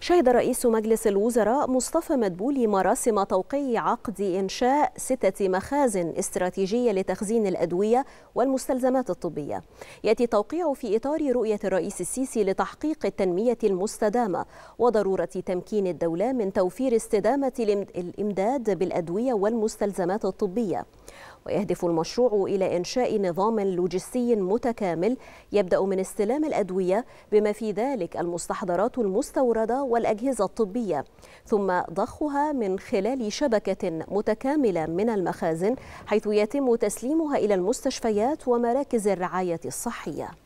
شهد رئيس مجلس الوزراء مصطفى مدبولي مراسم توقيع عقد إنشاء ستة مخازن استراتيجية لتخزين الأدوية والمستلزمات الطبية يأتي التوقيع في إطار رؤية الرئيس السيسي لتحقيق التنمية المستدامة وضرورة تمكين الدولة من توفير استدامة الإمداد بالأدوية والمستلزمات الطبية ويهدف المشروع إلى إنشاء نظام لوجستي متكامل يبدأ من استلام الأدوية بما في ذلك المستحضرات المستوردة والأجهزة الطبية ثم ضخها من خلال شبكة متكاملة من المخازن حيث يتم تسليمها إلى المستشفيات ومراكز الرعاية الصحية